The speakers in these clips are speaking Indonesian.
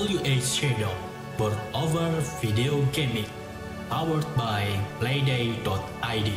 WH Shadow for Over Video Gaming Powered by Playday.id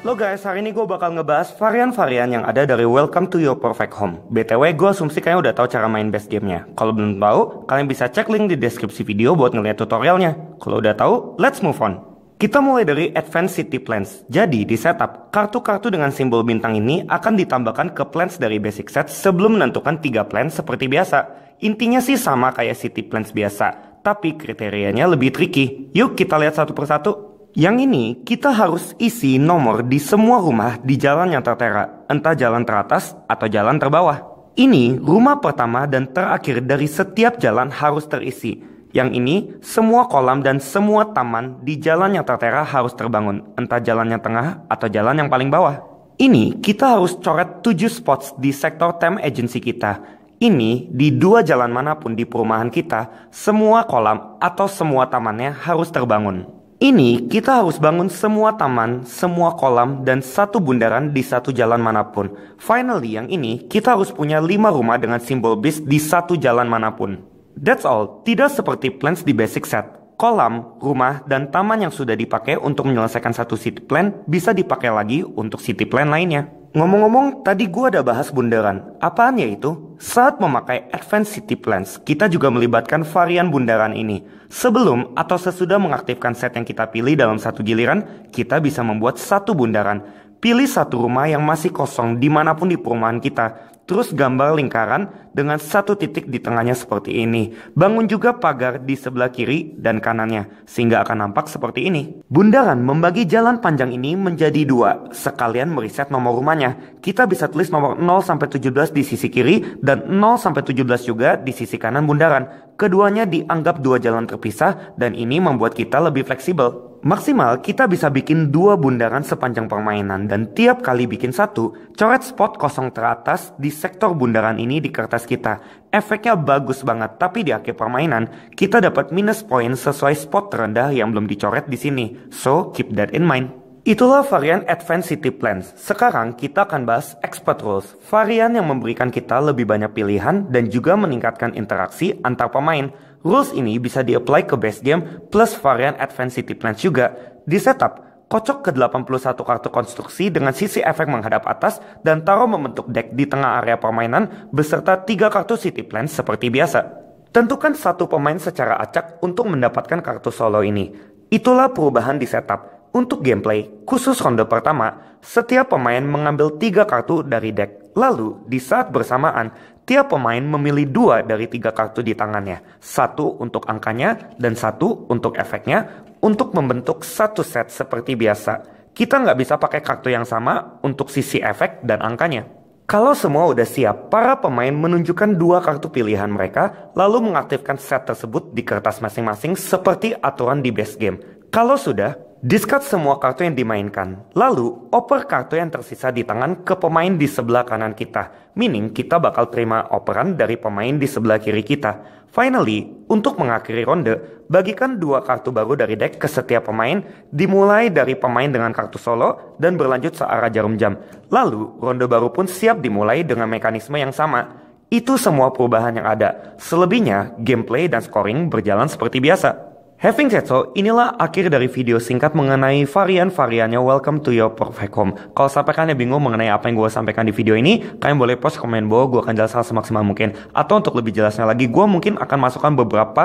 Lo guys, hari ini gue bakal ngebahas varian-varian yang ada dari Welcome to Your Perfect Home. BTW, gue asumsi kalian udah tahu cara main game gamenya. Kalau belum tahu, kalian bisa cek link di deskripsi video buat ngeliat tutorialnya. Kalau udah tahu, let's move on. Kita mulai dari Advanced City Plans. Jadi di setup, kartu-kartu dengan simbol bintang ini akan ditambahkan ke plans dari basic set sebelum menentukan tiga plans seperti biasa. Intinya sih sama kayak city plans biasa, tapi kriterianya lebih tricky. Yuk kita lihat satu persatu. Yang ini, kita harus isi nomor di semua rumah di jalan yang tertera, entah jalan teratas atau jalan terbawah. Ini rumah pertama dan terakhir dari setiap jalan harus terisi. Yang ini, semua kolam dan semua taman di jalan yang tertera harus terbangun, entah jalan yang tengah atau jalan yang paling bawah. Ini kita harus coret 7 spots di sektor time agency kita. Ini di dua jalan manapun di perumahan kita, semua kolam atau semua tamannya harus terbangun. Ini kita harus bangun semua taman, semua kolam, dan satu bundaran di satu jalan manapun. Finally, yang ini kita harus punya lima rumah dengan simbol bis di satu jalan manapun. That's all, tidak seperti plans di basic set kolam, rumah, dan taman yang sudah dipakai untuk menyelesaikan satu city plan bisa dipakai lagi untuk city plan lainnya. Ngomong-ngomong, tadi gue ada bahas bundaran. Apaan ya itu? Saat memakai Advanced City Plans, kita juga melibatkan varian bundaran ini. Sebelum atau sesudah mengaktifkan set yang kita pilih dalam satu giliran, kita bisa membuat satu bundaran. Pilih satu rumah yang masih kosong dimanapun di perumahan kita. Terus gambar lingkaran dengan satu titik di tengahnya seperti ini. Bangun juga pagar di sebelah kiri dan kanannya, sehingga akan nampak seperti ini. Bundaran membagi jalan panjang ini menjadi dua. Sekalian meriset nomor rumahnya. Kita bisa tulis nomor 0 17 di sisi kiri dan 0 17 juga di sisi kanan bundaran. Keduanya dianggap dua jalan terpisah dan ini membuat kita lebih fleksibel. Maksimal kita bisa bikin dua bundaran sepanjang permainan dan tiap kali bikin satu, coret spot kosong teratas di sektor bundaran ini di kertas kita. Efeknya bagus banget, tapi di akhir permainan kita dapat minus poin sesuai spot terendah yang belum dicoret di sini. So keep that in mind. Itulah varian Advanced City Plans. Sekarang kita akan bahas Expert Rules, varian yang memberikan kita lebih banyak pilihan dan juga meningkatkan interaksi antar pemain. Rules ini bisa di-apply ke base game plus varian Advanced City Plans juga. Di setup, kocok ke 81 kartu konstruksi dengan sisi efek menghadap atas dan taruh membentuk deck di tengah area permainan beserta 3 kartu City Plans seperti biasa. Tentukan satu pemain secara acak untuk mendapatkan kartu solo ini. Itulah perubahan di setup. Untuk gameplay, khusus ronde pertama, setiap pemain mengambil tiga kartu dari deck. Lalu, di saat bersamaan, Tiap pemain memilih dua dari tiga kartu di tangannya, satu untuk angkanya dan satu untuk efeknya, untuk membentuk satu set seperti biasa. Kita nggak bisa pakai kartu yang sama untuk sisi efek dan angkanya. Kalau semua udah siap, para pemain menunjukkan dua kartu pilihan mereka, lalu mengaktifkan set tersebut di kertas masing-masing seperti aturan di base game. Kalau sudah, Discard semua kartu yang dimainkan, lalu oper kartu yang tersisa di tangan ke pemain di sebelah kanan kita, meaning kita bakal terima operan dari pemain di sebelah kiri kita. Finally, untuk mengakhiri ronde, bagikan dua kartu baru dari deck ke setiap pemain, dimulai dari pemain dengan kartu solo dan berlanjut searah jarum jam. Lalu, ronde baru pun siap dimulai dengan mekanisme yang sama. Itu semua perubahan yang ada. Selebihnya, gameplay dan scoring berjalan seperti biasa. Having said so, inilah akhir dari video singkat mengenai varian-variannya Welcome to your perfect home. Kalau sampai kalian bingung mengenai apa yang gue sampaikan di video ini, kalian boleh post komen bawah, gue akan jelaskan semaksimal mungkin. Atau untuk lebih jelasnya lagi, gue mungkin akan masukkan beberapa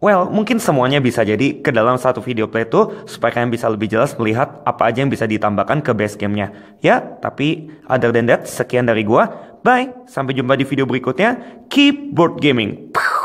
Well, mungkin semuanya bisa jadi ke dalam satu video play itu supaya kalian bisa lebih jelas melihat apa aja yang bisa ditambahkan ke base gamenya. Ya, tapi other than that, sekian dari gue. Bye, sampai jumpa di video berikutnya. Keep board gaming. Pew!